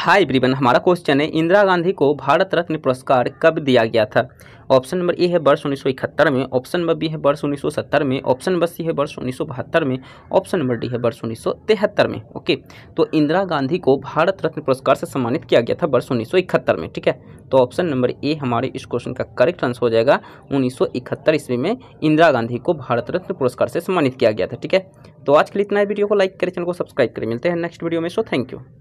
हाय ब्रिवन हमारा क्वेश्चन है इंदिरा गांधी को भारत रत्न पुरस्कार कब दिया गया था ऑप्शन नंबर ए है वर्ष उन्नीस में ऑप्शन नंबर बी है वर्ष उन्नीस में ऑप्शन नंबर सी है वर्ष उन्नीस में ऑप्शन नंबर डी है वर्ष उन्नीस में ओके तो इंदिरा गांधी को भारत रत्न पुरस्कार से सम्मानित किया गया था वर्ष उन्नीस में ठीक है तो ऑप्शन नंबर ए हमारे इस क्वेश्चन का करेक्ट आंसर हो जाएगा उन्नीस ईस्वी में इंदिरा गांधी को भारत रत्न पुरस्कार से सम्मानित किया गया था ठीक है तो आज के लिए इतना वीडियो को लाइक करें चैनल को सब्सक्राइब करें मिलते हैं नेक्स्ट वीडियो में सो थैंक यू